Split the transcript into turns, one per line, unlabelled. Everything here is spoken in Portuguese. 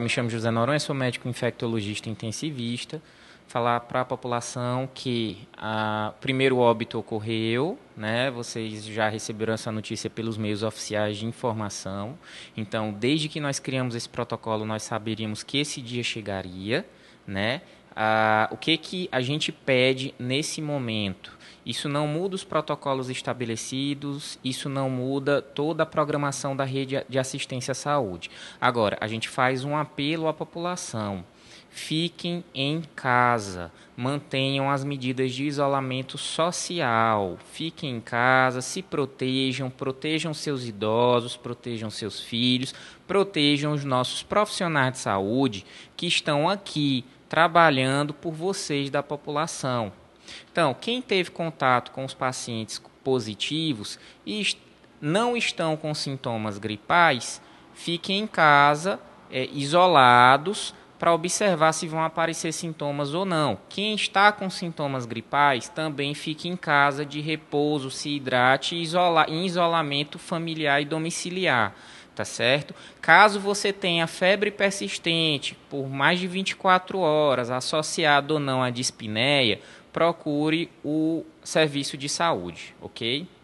Me chamo José Noronha, sou médico infectologista intensivista. Falar para a população que o primeiro óbito ocorreu, né? Vocês já receberam essa notícia pelos meios oficiais de informação. Então, desde que nós criamos esse protocolo, nós saberíamos que esse dia chegaria, né? Ah, o que, que a gente pede nesse momento? Isso não muda os protocolos estabelecidos, isso não muda toda a programação da rede de assistência à saúde. Agora, a gente faz um apelo à população. Fiquem em casa, mantenham as medidas de isolamento social, fiquem em casa, se protejam, protejam seus idosos, protejam seus filhos, protejam os nossos profissionais de saúde que estão aqui trabalhando por vocês da população. Então, quem teve contato com os pacientes positivos e não estão com sintomas gripais, fiquem em casa, é, isolados, para observar se vão aparecer sintomas ou não. Quem está com sintomas gripais também fique em casa de repouso, se hidrate isola, em isolamento familiar e domiciliar tá certo? Caso você tenha febre persistente por mais de 24 horas, associado ou não à dispneia, procure o serviço de saúde, ok?